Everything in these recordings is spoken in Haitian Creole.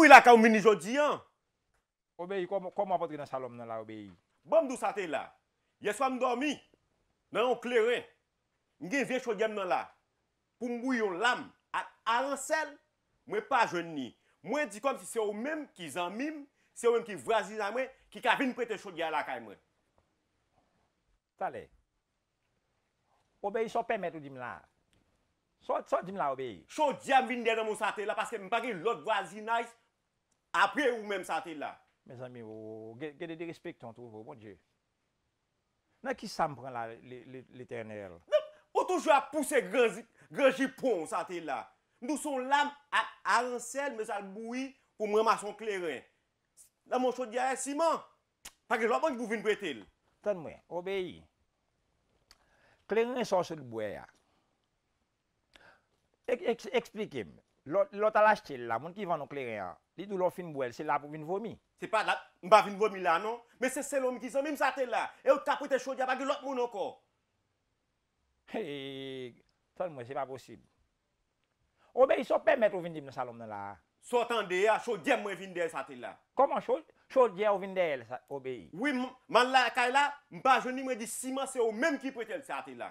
Obeyi la ka ou vini jodi an. Obeyi, kou mwa potri nan salom nan la obeyi. Bon mdou sa te la. Yeswa mdoumi nan yon kleren. Ngen vye chodi an nan la. Pou mbou yon lam at aran sel. Mwen pa joni. Mwen di kon si se ou menm ki zanmim. Se ou menm ki vrazi nan mwen. Ki kabin prete chodi an la ka mwen. Sale. Obeyi, sou pe met ou jim la. Sou jim la obeyi. Sou jem vini den nan mou sa te la. Mwen pa ki lout vrazi nan yon. apre ou mèm sa tè la. Mèz ami, ou gèdè di respèk ton trouvo, mò djè. Nè ki sa mpran la l'éternel? Nè, ou toujou a pousè grejipon sa tè la. Nou son lam a ansel mèz al boui kou mèm a son kleren. Nè mò chò di a yè siman. Fakè lò banj bou vin bretèl. Tèn mwen, obeyi. Kleren sa sè l'bouè ya. Eksplikèm. E, Lot ala jtèl la, moun ki van nou klerè an, li do lo fin bwèl, se la pou vin vomi. Se pa la, mba vin vomi la non, me se sel omi ki son mim sa tèl la, e ou tka pwite chodja bagi lot moun an ko. Hey, ton mwen se pa posib. Obey, so pèm mèt ou vin dim nan sa lom nan la. So tan de ya, chodja mwen vin de el sa tèl la. Koman chodja ou vin de el sa obey? Oui, man la kèl la, mba jenim re di siman se ou mèm ki pwite el sa tèl la.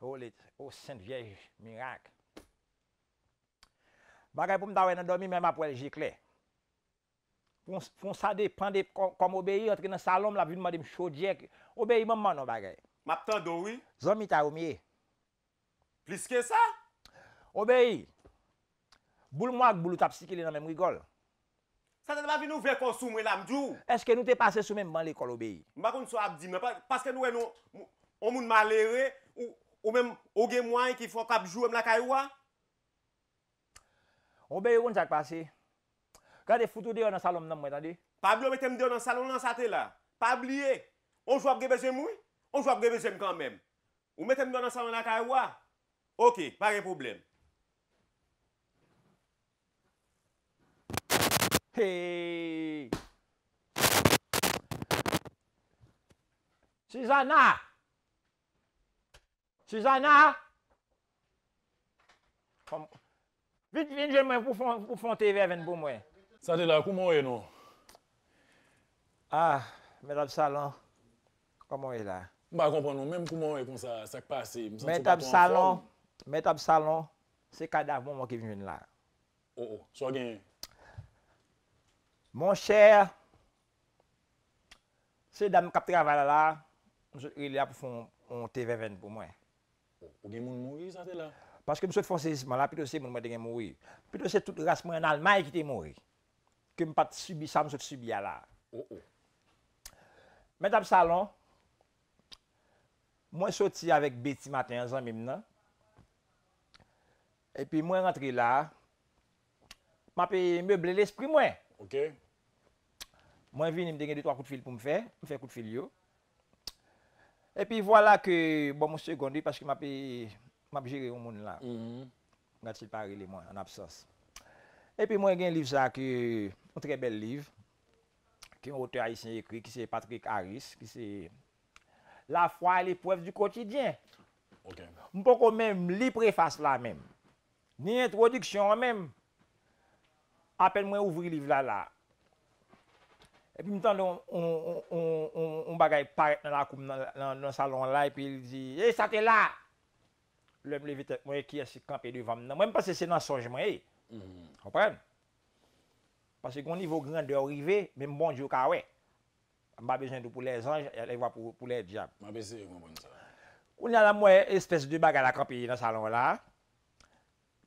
O lete, o oh, sent viej, mirak. Bagay pou mta wè nè dòmi mè mè ap wè l'jik lè. Fon sa de, pan de, kom obeye, otre nè salom la vi mè mè dim chodjek. Obey mè mè mè non bagay. Mè ptè dòwi? Zon mè ta wè mè. Plis ke sa? Obey, boul mwak boulout ap sikilè nan mè mwigol. Sa te dè mè vè nou vè konsou mwè la mdjou? Eske nou te pase sou mè mman lè kol obeye? Mba kon sou ap di mè, paske nou wè e nou, omoun malere, ou, Ou men ouge mwany ki fwa kapjou em lakay wwa? Ou be yon chak pasi. Gade foutou deyon nan salon nan mwet an di. Pa bli ou metem deyon nan salon nan satela? Pa bli e? Ou mwap gebe jem ou? Ou mwap gebe jem kan men? Ou metem deyon nan salon lakay wwa? Ok, pa gen problem. Hey! Chizana! Chizana! Suzanna! Vite vin jen mwen pou fon TV aven pou mwen. Sade la, kou mwen we nou? Ah, met ap salon, kou mwen we la. Mwen pa kompon nou, mwen mwen kou mwen we kon sa sakpase. Met ap salon, met ap salon, se kada mwen bon mwen ki vin jen la. Oh, oh, so gen. Mon chè, se dam kap travala la, mwen jen ili ap fon TV aven pou mwen. Ou gen moun mouri sa te la? Paske m sot fonsezisman la, pito se moun mwen denge mouri. Pito se tout rase mwen almay ki te mouri. Ke m pati subi sa, m sot subi ala. Ou oh, ou. Oh. Met ap salon, mwen soti avèk Betty Matenjan mèm nan, epi mwen rentre la, m apè meble l'esprit mwen. Ok. Mwen vin m denge dè troa kout fil pou m fè, m fè kout fil yo. E pi wala ki, bon moun se gondi, paski m ap jiri yon moun la. Gatil pari li moun, an absos. E pi mwen gen liv sa ki, moun tre bel liv, ki m wote a isen ekri, ki se Patrick Harris, ki se La foi l'epouef du kotidien. M pou kon men li prefas la men, ni introdiksyon la men, apen mwen ouvri liv la la. Epi mi tan do, on bagay paret nan akoum nan salon la, epi il zi, E sa te la! Le m levite mwen ki yasi kampi de vam nan. Mwen m pase se nan sonjman e. Kompren? Pase kon nivou grande de orive, mwen m bonjou ka we. M ba bejendou pou les anj, e alèk vwa pou les diak. M ba bejendou pou les anj, e alèk vwa pou les diak. O nye nan mwen espèse de bagay la kampi nan salon la,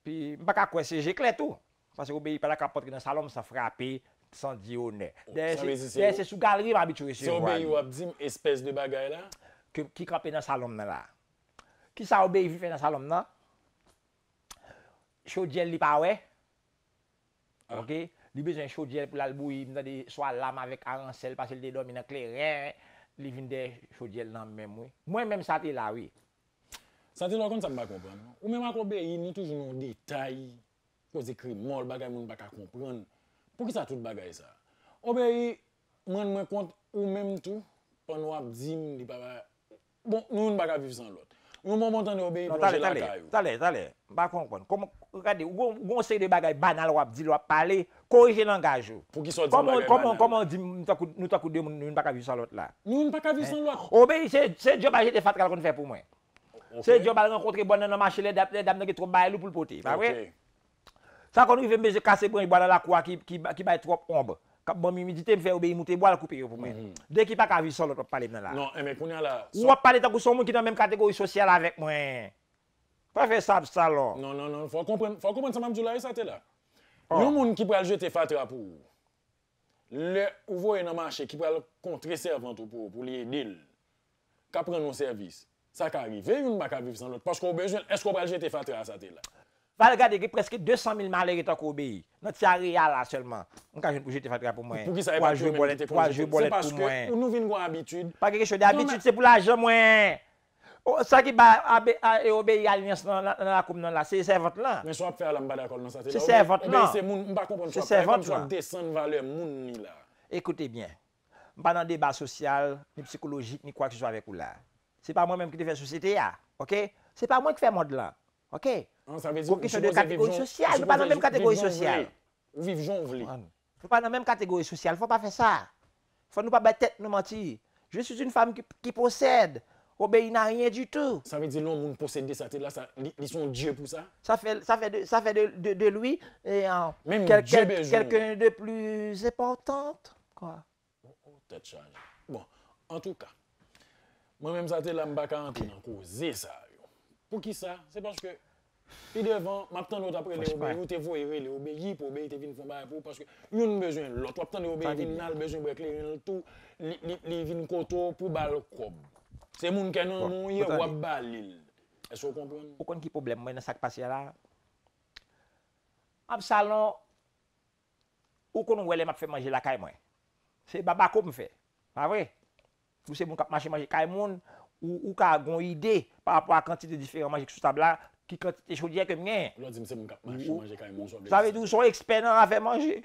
pi m baka kwen se jeklet ou. Pase ou beyi pe la kapot ki nan salon m sa frapi, San diyo ne. De se sou galeri mabitou e se mwane. Sa oube yi wap di espèse de bagay la? Ki krapè nan salom nan la. Ki sa oube yi vi fè nan salom nan, chou djel li pa we. Ok? Li bezè chou djel pou la lbou yi, mna di swa lam avèk aransèl, pasèl de do mè nan kle rè, li vin de chou djel nan mè mwen. Mwen mèm sa te la we. Sa te la kon sa mba kompran. Ou mè mwa kon be yi ni touj nou detay pou zekri mòl bagay moun baka kompran. Fou ki sa tout bagay sa? Obeye, mwen mwen kont ou mwen mtou, an wap zim li pa ba... Bon, nou yon baka viv san lot. Mwen mwen mwantan de obeye plonje lakay ou. Talè, talè, talè, bakon kon. Kade, goun sey de bagay banal wap, zil wap, pale, korije langaj ou. Fou ki sa zim bagay banal. Koman, koman zim nou takou de, nou yon baka viv san lot la. Nou yon baka viv san lot. Obeye, se diyo bagay de fat kal kon fè pou mwen. Se diyo bagay yon kontre bonnen nan machile, dapne, dapne, getrou, baye lou pou l Sa kon nou yon ve mbeje kase bon yon bo la la kwa ki baye trop omba. Kap bon mi midite mfe oube yon moute, bo la koupe yon pou men. Mhm. Dek yon pa ka vi solot, wap pale mnen la. Non, e men kon yon la... Wap pale takou son moun ki nan men kategori sosyal avek mwen. Fwa fe sab sa lò. Non, non, non, fwa kompren, fwa kompren san mamdou la yon oh. sa tè la. Yon moun ki pral jete fatra pou, le ouvo yon manche ki pral kontre servant ou pou, pou liye dil, ka pren yon servis, sa ka arrive yon baka vi solot, pasko ou bejwen, esko pral jete fatra sa Bal gade gwe preske 200.000 maleri tok ou beyi. Non ti oh, a riyala selman. Mwen kajen poujete fatre pou mwen. Poujete poujete pou mwen. Poujete poujete pou mwen. Poujete poujete pou mwen. Saki ba ou beyi alinyas nan la koum nan la. Se se vant lan. Se se vant lan. Se se vant lan. Ekoute bien. Mwen pa nan deba sosyal, ni psikologik, ni kwa ki sou avèk ou la. Se pa mwen menm ki te fè sosyete ya. Se pa mwen ki fè mod lan. Ok? Kou kishon de kategori sosyal. Nou pa nan menm kategori sosyal. Ou vive jon vle. Fou pa nan menm kategori sosyal. Fou pa fe sa. Fou nou pa bete nou menti. Je sou sou nou fame ki posède. Ou be yon nan rien du tout. Sa ve di loun moun posède de sa tèd la. Li son dje pou sa? Sa fè de loui. Menm moun dje be joun. Kèlken de plus epotante. Oh, oh, bon, en tout ka. Mwen menm sa tèd la mba kante nan kou zè sa. Pou ki sa? Se panjke, pi devan, map tan nou tapre le oube, ou te vo ire, le oube gi pou oube ite vin fon ba epou, paske yon bezwen lot, wap tan le oube vin nan bezwen brekler, yon tout li vin koto pou bal krob. Se moun kenon moun ye, wap bal il. E so konpron? Okon ki problem mwen nan sak pasya la, ap sal nan, okon nou wele map fè manje la kay mwen. Se baba koup mwen fè, pa vre. Pou se moun kap manje manje kay moun, Ou ka agon ide pa rapor a kantite diferent manje ki sou tabla ki kantite chodiye ke mwen. Ou sa ve di ou mm-hmm. son eksper nan avè manje.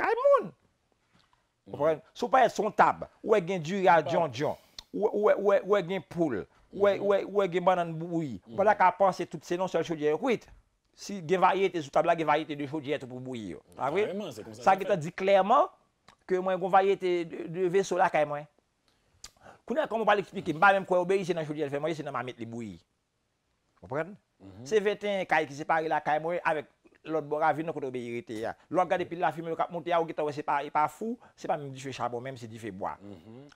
Ka yon moun. Sou pa yon son tab. Ou e gen djur ya djon djon. Ou e gen poule. Ou e gen banan boui. Bwana ka panse tout se non sou chodiye. Kouit, si gen vaye te sou tabla, gen vaye te de chodiye tou pou boui yo. Avi? Sa ki ta di klerman ke mwen kon vaye te de vesola ka yon moun. Kounen, kon mwen pa li ekspiki, mba mwen kwe obeyi se nan chodi el fèmoye, se nan mamit li bouyi. Kompren? Se veten, kaye ki separe la kaye mwen, avèk lòt bor avi nan kote obeyi irete ya. Lòt gade pi la fime yon kap monte ya, ou geto wè separe, yon pa fou, se pa mwen di fè chabon mèm, se di fè boya.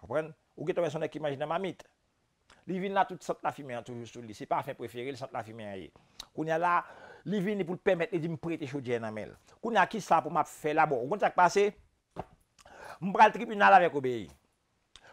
Kompren? Ou geto wè sonè ki majine mamit. Li vin la tout sat la fime an toujou sou li, se pa fè preferi, li sat la fime an ye. Kounen la, li vin li pou l'pèmète li di mprete chodi el namel. Kounen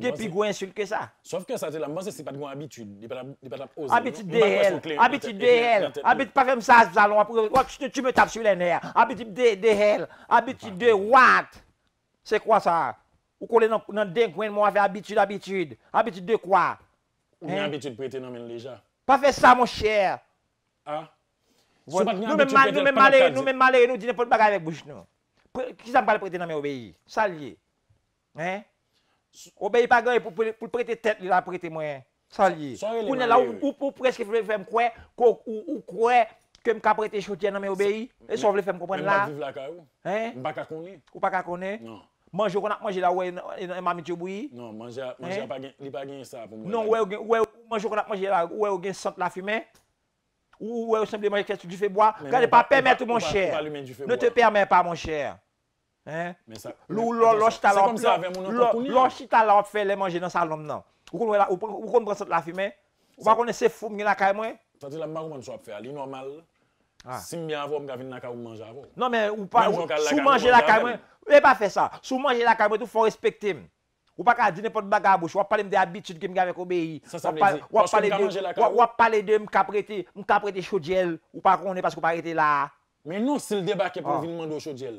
Depi gwen insult ke sa. Sof ke sa te la manse, se pat gwen habitude. Di pat ap oze. Habitude de hel. Habitude de hel. Habitude pa fe msa zalon. Ouak, tu me tap su le ner. Habitude de hel. Habitude de what? Se kwa sa? Ou kon le nan den kwen mwa fe habitude, habitude. Habitude de kwa? Ou mi habitude prete nan men leja. Pa fe sa, mou chèr. Ha? Ah? Sou pat ni habitude prete nan men kèdze. Nou me maleye nou, di ne pot bagaye vèk bouch nou. Ki sa me pale prete nan men obeye? Salye. He? He? Obeye pa genye pou prete tet li la prete mwen. San li. San li. Ou prete se fèm kwen, ou kwen kem ka prete choti ananmen obeye. E so vle fèm kompren la. Mwen vive la ka ou. Mwen pa kakone. Mwen pa kakone. Non. Manjou konak manjou la ou e, e, e mamit yo bouye. Non, manjou apagyen sa pou mwen. Non, ou e ou manjou konak manjou la ou e ou gen sant la fime. Ou ou e ou simple manjou kwen sou du feboa. Kwa ne pa permet ou mwen chèr. Mwen pa lumen du feboa. Ne te permet pa mwen chèr. Lò chita non. la wap fè ah. non, eh, le manje nan salom nan. Ou kon brensat la fime? Ou pa kon ne se fou mwen la kèmwen? Tati la mba wap manjè la fè. Ali normal, simbyan vò mwen gavine la kèmwen manjè avò. Non men, ou pa, sou manjè la kèmwen, ou e pa fè sa, sou manjè la kèmwen tou fò respektèm. Ou pa kèmwen dine pot bagabouch, wap pale mde abitut ki mgen me koubeyi. Wap pale dè mka prete, mka prete chodjèl. Ou pa kon ne paskou parete la. Men nou sil debake pou ah. vinman do chodjèl.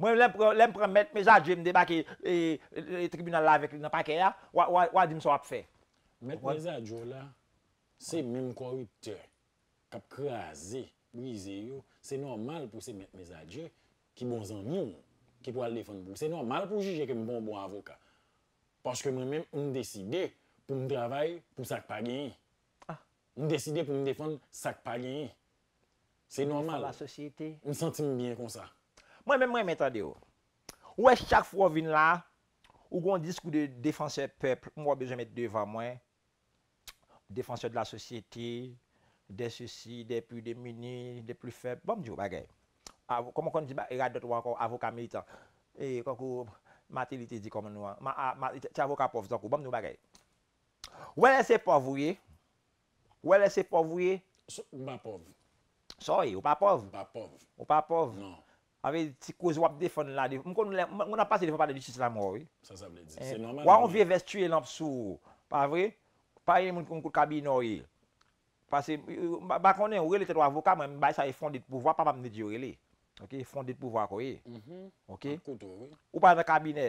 Mwen lèm prèm mèt mèzadjè mdè bak e, e, e tribunal la vek nan pake ya, wadim sou ap fè. Mèt mèzadjè la, se mèm koryptè, kap krasè, mwize yo, se normal pou se mèt mèzadjè ki mwazan bon yon, ki pou al defan pou. Se normal pou juje kem bon bon avokat. Paske mwen mèm, mwen deside pou mwen travay pou sakpa genye. Ah. Mwen deside pou mwen defan sakpa genye. Se normal, mwen sentim bien kon sa. Mwen men mwen men tan de yo. Ou e chak fwo vin la, ou gwen dis kou de defanse pepl, mwen bezon men devan mwen, defanse de la sosyete, de sosi, de plu de mini, de plu feb, bom di ou bagay. Kou mwen kon di ba, e radot wakou avoka militan. E, kou, matilite di kou mwen wakou, ti avoka pov, zankou, bom di ou bagay. Ou e lese pov ou ye? Ou e lese pov ou ye? Ou pa pov. Sorry, ou pa pov? Ou pa pov. Ou pa pov. Non. Awe, ti kouz wap defon lade. Mwen ap pase defon pade di chis lamo ou. Sa sa vle dizi. Se normal ou. Wawon vye vestuye lansou ou. Pa vre? Pa yon moun kon kou kabine ou e. Pase, bakone ou rele te do avoka, mwen bay sa yon fondit pouvoi, pa mwen mwen di eh, rele. Euh, ok? Fondit pouvoi kou e. Mm-hmm. Ok? Ok koutou ou e. Ou pa nan kabine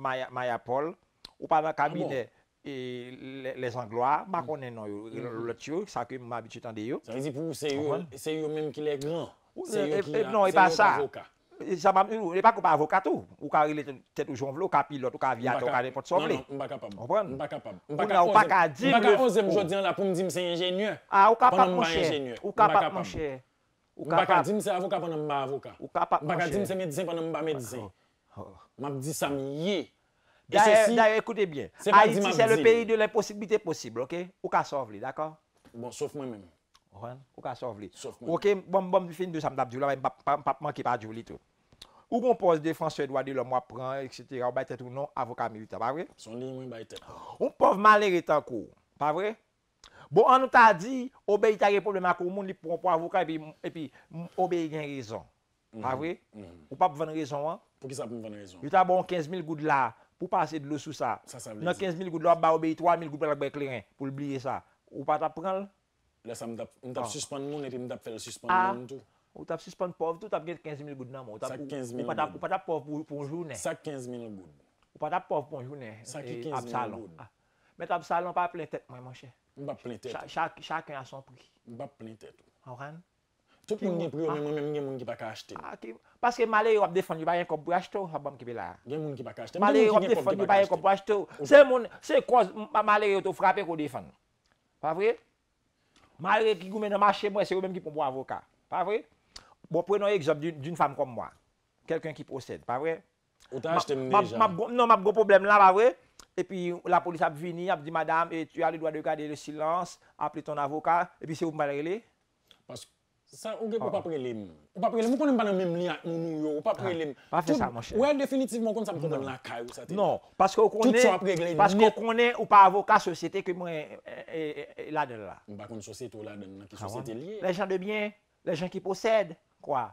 Maya Paul. Ou pa nan kabine les Anglois. Bakone mm. nou yon lot yo. Sakye mwen mabichitande yo. Se yon mwen mwen mwen mwen mwen mwen mwen mwen mwen mwen mwen mwen mwen mwen mwen mwen mwen Se yon ki a, se yon ki avoka. Se yon ki avoka tou. Ou ka rile tet ou joun vlo, ou ka pilot, ou ka viyate, non, non, e oh. ah, ou ka repote soble. Mba kapab. Mba kapab. Mbouna, mba kapab. Mba kapab mwen se avoka pwenn mba avoka. Mba kapab mwen se avoka pwenn mba avoka. Mba kapab mwen se avoka pwenn mba avoka. Daya, ekoute bien. Aiti se le peyi de l'imposibilite posibl, ok? Ou ka soble, d'akor? Bon, sof mwen mwen mwen. Ok, pou ka sov li. Sov pou. Ou ke mbom mbom fin de samdap di ou la, mbap mpap man ki pa di ou li tou. Ou bon pos de François Douadil ou mwap pran, etc. Ou bayte tou non avokat militar, pa vre? Son li mwen bayte. Ou pou maler etan kou, pa vre? Bon an nou ta di, obeye ta repoblèman kou, moun li pou avokat, epi obeye gen rezon, pa vre? Ou pa pou ven rezon an? Po ki sa pou ven rezon? Yuta bon 15 mil goud la, pou pase de lousou sa. Sa sa blize. Non 15 mil goud la, ba obeye 3000 goud la kwen kleren, pou l'bliye sa Mwen tap suspon moun et mwen tap fel suspon moun tou Ou tap suspon pov tou, ou tap gen 15 mil goud nan moun Sak 15 mil goud Ou patap pov pou njou nè Sak 15 mil goud Ou patap pov pou njou nè Sak 15 mil goud Mwen tap salon pa plen tet mwen manche Ba plen tet Chaken asan pri Ba plen tet An kan? Tupi mwen gen pri mwen mwen mwen mwen gen moun ki baka ashten Paske maleri wap defon jibayen kopu ashten Mwen gen moun ki baka ashten Maleri wap defon jibayen kopu ashten Se moun, se kwa maleri wap frape kwa defon Pa vre? Mare kikou mè nan ma chè, mwen se wè mèm ki pou mwen avoka. Pa vre? Mwen pren nan ekzob d'youn fèm kom mwen. Kèlken ki posèd, pa vre? Ota jte mè mè jan. Non, mwen ap go problem la, pa vre? E pi la polis ap vini, ap di madame, e tu alè dwa de kade le silans, ap li ton avoka, e pi se wè mwen mè mè li. Sa ou gen pou ah. pa prelem. Ou pa prelem, ou konen banan menm li ak moun ou yo. Ou pa ah, prelem. Pa fe sa monshe. Ou e definitivman konen sa mkonen lakay ou sa te. Non, paske ou konen ou pa avoka sosete ke mwen eh, eh, eh, laden la. Mwen bakon sosete ou laden nan ki sosete liye. Le jen de bien, le jen ki posèd. Kwa?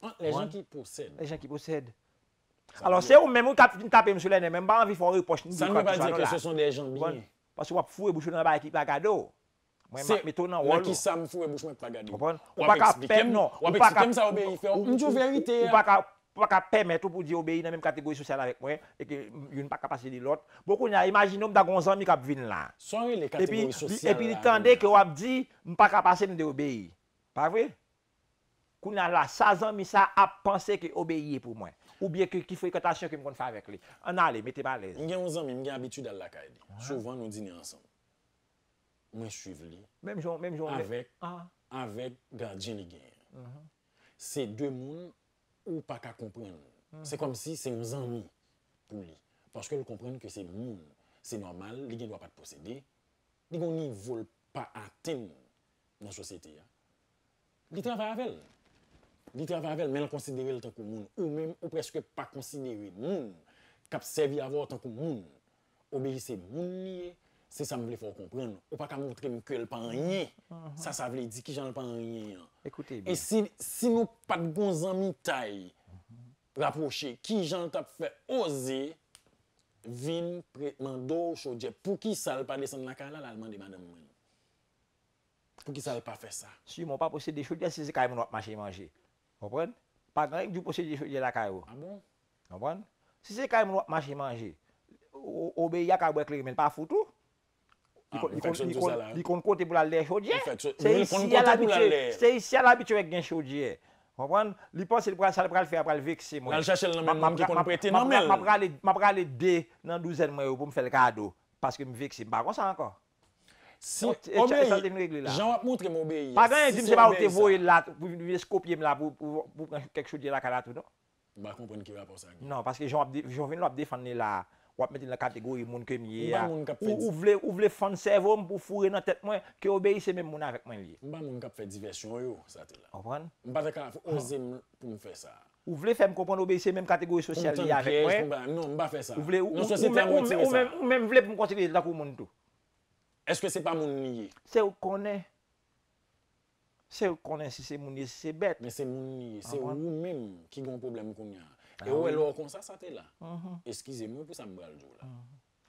Ah, le jen ki posèd. Le jen ki posèd. Alors se ou menm ou kapi msou lènen, menm banan vi fori ou poch ni. Sa mwen pa diye ke se son le jen de bien. Paske wap fou e bouchou nan ba ekip la kado. Mwen matme tonan wolo. Se, laki sa mfou e bouchman kwa gade. Wapon? Wap eksplikem. Wap eksplikem sa obeye. Mjou verite. Wap ak apemet ou pou di obeye nan menm kategori sosyal avek mwen. Eke yon pa kapase di lot. Boko ni a imagine oum da gonzan mi kap vin lan. Sonre le kategori sosyal la. Epi liten de ke wap di mpa kapase di obeye. Pa vwe? Kounan la sazan mi sa ap pense ki obeye pou mwen. Ou bie ki fwe kata syon ki mkon fa avek li. An ale, mette balez. Mgen gonzan mi, mgen abitou dal laka e di. mwen chuive li. Mèm jor, mèm jor. Avèk, avèk ah. gradjen li gen. Mhm. Se dè moun ou pa ka kompren. Mhm. Se kom si se mou zanmi pou li. Pwanske nou kompren ke se moun. Se normal, li gen wapat posède. Li gouni voul pa atèm nan chosète ya. Li travè avèl. Li travè avèl men konsidèvel tan kou moun ou mèm ou preske pa konsidèvel moun kap sevi avò tan kou moun. Ou bèri se moun liye Se sa me vle fò kompren. Ou pa ka montre mi kwe l pan nye. Mhm. Sa sa vle di ki jan l pan nye. E si nou pat gon zan mi tay raposhe ki jan tap fè oze vin pritman do chodje pou ki sa l pa desen lakay la l alman de madam mwen. Pou ki sa l pa fè sa. Si yon mwen pa pose de chodje, se se ka yon mwen wap mache manje. Kompren? Pa gen yon joun pose de chodje lakay wou. Kompren? Se se ka yon mwen wap mache manje, ou be yaka wè kli men pa foutou, Li kon konti pou la lè chodje. Se isi al abitou e gen chodje. Konpon? Li pon se li pral fè ap pral vekse. Nan jachèl nan men nanm ki kon prète nanmen. Ma pral le de nan douzen mè ou pou m fè l kado. Paske m vekse. M bagon sa ankon. Si, ome, jan wap moutre m oube. Paran, si m se pa ou te voye lat, pou vye skopye m la pou pran kek chodje la kanatou, non? Ba konpon ki wap osan. Nan, paske jan wap defan ne la... Ou ap met in la kategori moun ke miye ya. Mba moun kap fe diversyon. Ou vle fon servom pou fure nan tet mwen ki obeise men moun avek mwen liye. Mba moun kap fe diversyon yo sa te la. Avran. Mba dek an fwe ose moun pou mwen fe sa. Ou vle fem konpon obeise men mwen kategori sosyal liye avek mwen. Non mba fe sa. Ou mwen vle pou mwen konsekrize lakou moun tou. Eske se pa moun miye? Se ou konen. Se ou konen si se moun niye se bet. Men se moun niye. Se ou mwen mwen ki gon problem moun konye a. E wè lò wò kon sa satè la. Eskize mè ou pou sa mbè aljou la?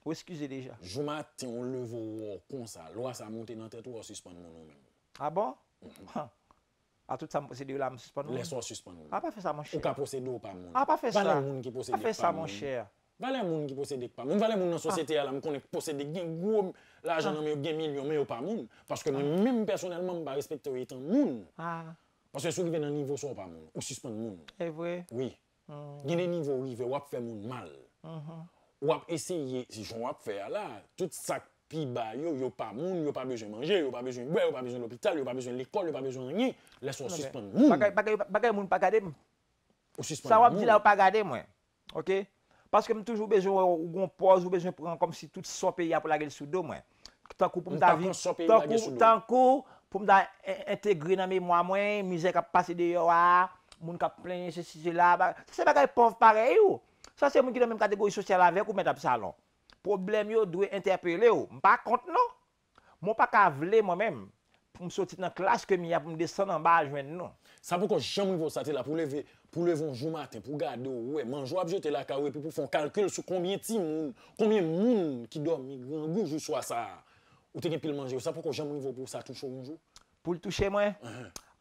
Ou eskize deja? Jou matè yon lè vò wò kon sa. Lò a sa moun te nan tèt ou a suspèn moun ou mè moun. A bon? A tout sa mposede ou la mspèn moun? Lè so a suspèn moun. A pa fè sa mwen chè. Ou ka posède ou pa moun. A pa fè sa mwen chè. Va lè moun ki posède ou pa moun. Ou va lè moun nan sosete a la mkonè ki posède gen gòm l'ajan nan mè ou gen milyon mè ou pa moun. Paske mè mè mèm personèlman m Mm-hmm. Gine nivou rive, wap fe moun mal. Mm-hmm. Wap eseye, si joun wap fe ala, tout sak pi ba yo, yo pa moun, yo pa bejoun manje, yo pa bejoun bwe, yo pa bejoun l'opital, yo pa bejoun l'ekol, yo pa bejoun nye, leso wap non, suspon moun. Pake moun pa gade mwen? Wap suspon moun. Sa wap dile wap pa gade mwen, ok? Paske mwen toujou bejoun wou goun poz, wou bejoun pran kom si tout sope ya pou la gel sou do mwen. Tankou pou mda... Tankou pou mda integre nan mè mwa mwen, mwen zè kap pase de yo a... Moun ka plenye se siti la ba. Se mwen ka e pov pare yo. Sa se moun ki do men kategori sosyal avek ou men tap sa lan. Problem yo dwe interpele yo. Mpa kont non. m'm nan. Mwen pa kavle mwen men. Pou msoti nan klas ke mi a. Pou mdesan nan bal jwen nan. Sa pou kon jem mou nivou sa te la pou leve. Pou leve anjou maten. Pou gado. We manjou apjou te la ka we. Pou pou fon kalkel sou koumye ti moun. Koumye moun ki do mi gangou jouswa sa. Ou te gen pil manjou. Sa pou kon jem mou nivou pou sa touchou moun jou. Pou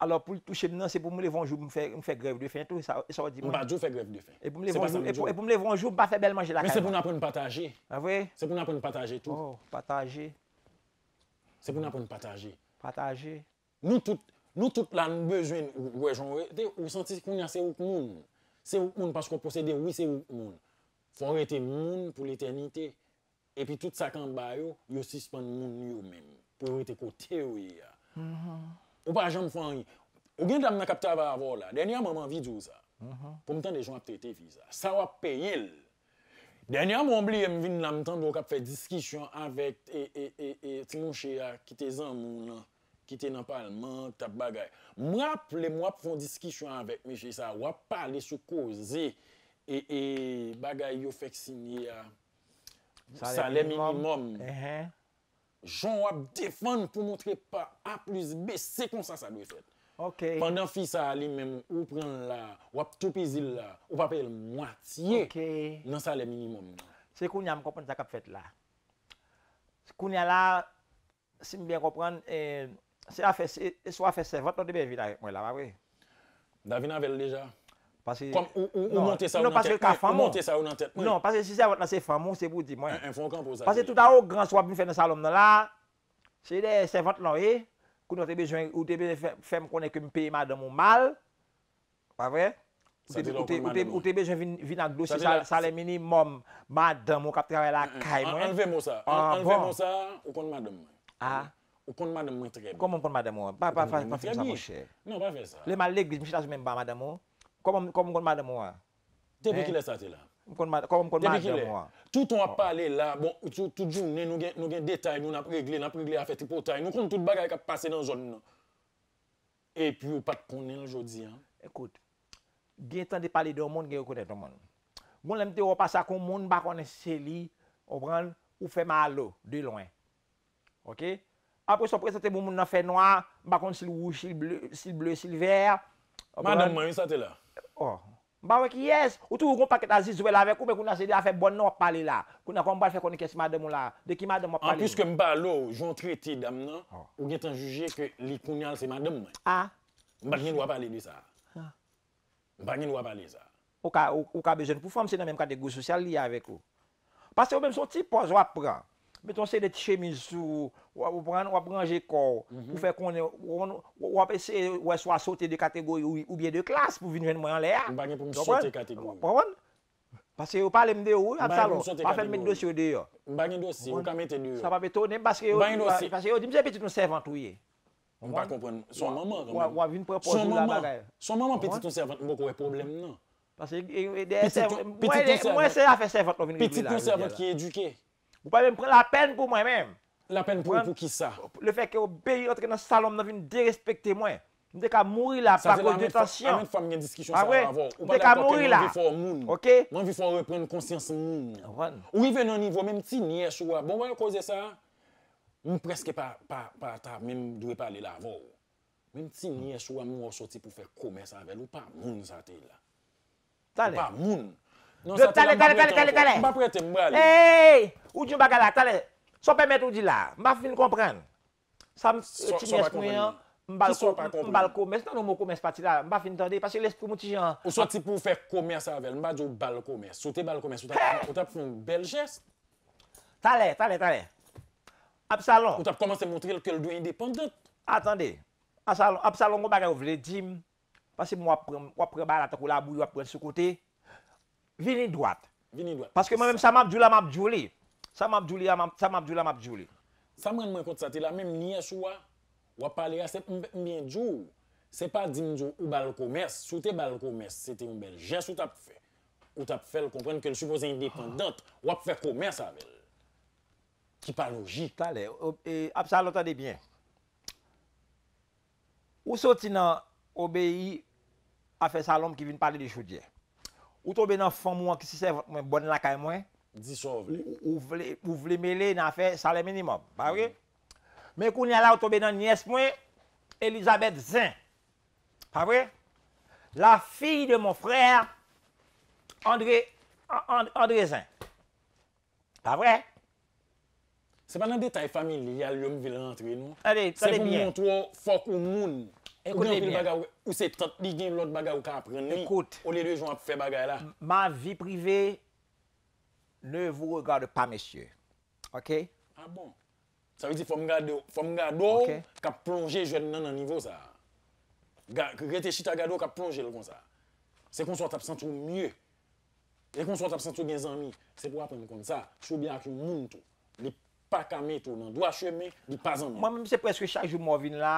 alo pou touche mnen, se pou mwen lev anjou mwen fè grev de fè, mwen pa djou fè grev de fè, se pou mwen lev anjou, pa fè bel manjè la kajman, se pou mwen apren patajè, ah se pou mwen apren patajè tout, se pou mwen apren patajè, patajè, nou tout lan bezwen, ou senti koun ya serouk moun, serouk moun, pasko posede, fò rete moun pou l'eternite, epi tout sa kan bayo, yo sispan moun yo men, pou rete kote wè ya, mwen, mm-hmm. Ou pa aje m fanyi, ou gen dam nan kapte ava avor la, denya m anman vidyo sa, pou m tan de joun ap tete fi sa, sa wap peye l. Denya m ombli yem vin nan m tan do kap fè diskisyon avèk e, e, e, e, e, ti nou che a, kite zan moun lan, kite nan palman, ki tap bagay. M wap, le m wap fè diskisyon avèk meche sa, wap pale sou koze, e, e, bagay yo fèksini a, sa le minimum. joun wap defan pou montre pa a plus b, se kon sa sa dwe fèt. Ok. Pendan fi sa alim ou pren la, wap tupizil la, ou pape el mwatiye, nan sa le minimum. Se koun ya mkopan sa kap fèt la, koun ya la, si mbyen kopran, se wap fèsè, voto debe vila mwen la wap wè. Davina vel deja. Kom non, non, non, eh? ou montè sa ou nan tèt mwen. Non, pasè si sè vot nan sè vot mwen, sè bou di mwen. Pasè tout a ou grans wap mwen fè nan sa lom nan la, sè vot nan e, kou nou te bejwen ou te bejwen fèm konè kèm pèy madèm mwen mal, pa vre, ou te bejwen vin an glosye salè mini mom madèm mwen kapèy avè la kèy mwen. Anleve mwen sa, anleve mwen sa ou kon madèm mwen. Ha? Ou kon madèm mwen tèkèm. Ou kon mwen kon madèm mwen, pa fèm sa pochè. Non, pa fèm sa. Le mal legris mwen chè la Koman mkon man de mwa? Tebe ki le sa te la. Koman mkon man de mwa? Tout an a pale la, bon, tout jounen nou gen detay, nou nap regle, nap regle afe tripo tay, nou kon tout bagay ka pase nan zon. E pi ou pat konen an jodi an. Ekout, gen tan de pale de an moun, gen yo konen an moun. Moun lemte wapasa kon moun bakone seli, obran, ou fe ma alo, de loin. Apo sou preste te moun nan fe noa, bakone sil wou, sil bleu, sil verre. Madèm mwen, yon satè la. Oh, mba wè ki yes. Ou tou yon paket aziz wè la wè kou, mwen kou nan sè di a fè bon non wè pale la. Kou nan kou mba fè konikè si madèm mwen la, de ki madèm wè pale la. An pwis ke mba lo, jontri eti dam nan, ou gen tan jujè ke li kounyal si madèm mwen. Ah. Mba gen wè pale li sa. Ah. Mba gen wè pale li sa. Ou ka bejen pou fòm, se nan mèm kategor sosyal li a wè kou. Pasè wè mèm son tipo, jwa pran. Meton mhm. se de ti chemise sou, wap pranje kor, wap eswa sote de kategori ou biye de klas pou vin ven mwen an le a. M bagen pou m sote kategori. M bagen pou m sote kategori. Pase yo pale m de ou, ap salon, pa fe m met dosyo de yo. M bagen dosyo, m ka mette di yo. Sa pa petone, parce yo di mse petit ou servant ou ye. M pa kompon, son maman. M wav vin pou yo posou la bagay. Son maman, son maman petit ou servant m wak wè problem nan. Pase mwen se a fe servant ou vin ri gwi la. Petit ou servant ki eduke. Ou pa mèm pren la pen pou mwen mèm. La pen pou pou ki sa? Le fek yo beri otre nan salom nan vin de respekte mwen. Mwen de ka mouri la pa kwa detasyon. Sa zè anwen fwa mwen gen diskisyon sa avan avor. Mwen de ka mouri la. Mwen vi fwa moun. Ok. Mwen vi fwa repren konsyans moun. Wan. Ou yi ven nan nivou. Mèm ti niye choua. Bon wè yon kwaze sa. Mwen preske pa ta mèm dwe pale la avor. Mèm ti niye choua mwen wò choti pou fèr koumè sa avèl. Ou pa moun sa te la. Ou pa m Non sa te la mba preten mba preten mba preten. Hey! Ou di yon bagala tale. So pe met ou di la. Mba fin kompren. Sa m ti nyes konyen. Mba kompren. Mba fin tande. Ou sa ti pou fè komers avèl. Mba di ou bal komers. Sote bal komers. Ou ta pou fè bel jes. Tale tale tale. A psalon. Ou ta pou komanse montre lè ke lè do indépandè. Atande. A psalon. A psalon mba re ou vle dim. Pase mwa preman. A takou la bou yon preman sou kote. Vini dwat. Paske mwen mèm sa mabjou la mabjou li. Sa mabjou li, sa mabjou la mabjou li. Sa mwen mwen kont sa te la mèm niye sou a. Wap pale ya se mbyen djou. Se pa di mdjou ou bal komers. Sou te bal komers. Se te mbel jes ou tap fe. Ou tap fe l kompren ke l soupoze indépendante. Wap fe komers avel. Ki pa logik. Tale, ap sa l otade bien. Ou sou ti nan obeyi afe salom ki vin pale di chou diye? Ou toube nan foun mwen ki si se mwen bon lakay mwen? Di sou ou vle. Ou vle mele nan fe sale minimum, pa vre? Mm. Men kou ni ala ou toube nan niyes mwen, Elizabeth Zin, pa vre? La fi de moun frèr, André Zin, pa vre? Se ban nan detay famil li al yon vilantri nou, se pou moun tou fok ou moun, Ou se tat di gen lout bagay ou ka apreni, ou le de joun ap fe bagay la. Ma vi prive, ne vou regarde pa mesye. Ok? A bon. Sa vezi fom gado, fom gado, ka plonje jwen nan nan nivo sa. Gare te chita gado, ka plonje l kon sa. Se kon so tap sentou mye. Se kon so tap sentou gen zanmi, se po ap pen kon sa. Chou bi ak yon moun tou, li pa kame tou nan. Dwa cheme, li pazan nan. Mwen mwen se preske chanjou mou avine la...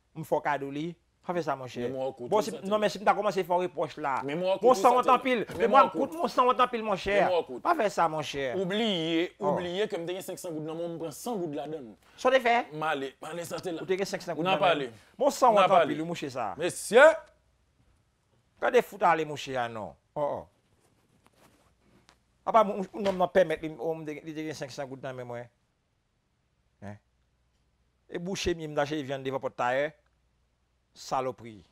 Mwen fèy ka dou li. Ale fey sa, mwen chè. Bon se, mwen takwilman se fòrou poche la. Mon sanutan pile. Mwen koute, mon sanutan pile, mwen chè. Ale fey sa, mwen chè. O 요�, o yon ke mwen deyè s challek la s聯n. Sou de fè? Be kloz, be kloz, le tèk ya sması chè la. Mwen salutan pile, ou mwen chè sa? Mènsè! Kwè di fout alè mwen chè yan nou? A pa mwen nou mwen pèmètt yon mwen f stiffness genes smon yon mè mwen. E bou chè mwen deyè yon di pa potayè? Salopoui.